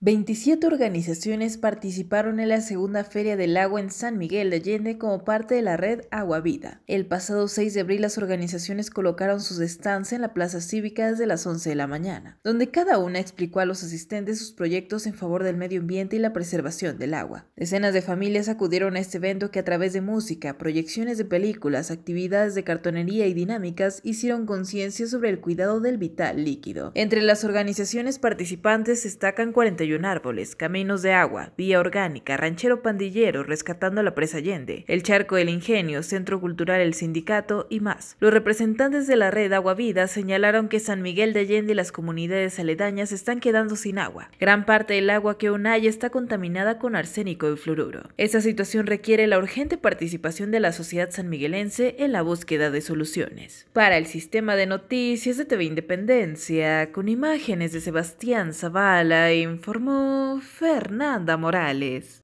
27 organizaciones participaron en la segunda Feria del Agua en San Miguel de Allende como parte de la red Agua Vida. El pasado 6 de abril las organizaciones colocaron sus estancias en la Plaza Cívica desde las 11 de la mañana, donde cada una explicó a los asistentes sus proyectos en favor del medio ambiente y la preservación del agua. Decenas de familias acudieron a este evento que a través de música, proyecciones de películas, actividades de cartonería y dinámicas hicieron conciencia sobre el cuidado del vital líquido. Entre las organizaciones participantes destacan un árboles, caminos de agua, vía orgánica, ranchero pandillero, rescatando la presa Allende, el charco del Ingenio, Centro Cultural El Sindicato y más. Los representantes de la red Agua Vida señalaron que San Miguel de Allende y las comunidades aledañas están quedando sin agua. Gran parte del agua que aún hay está contaminada con arsénico y fluoruro. Esta situación requiere la urgente participación de la sociedad sanmiguelense en la búsqueda de soluciones. Para el sistema de noticias de TV Independencia, con imágenes de Sebastián Zavala, informó Fernanda Morales.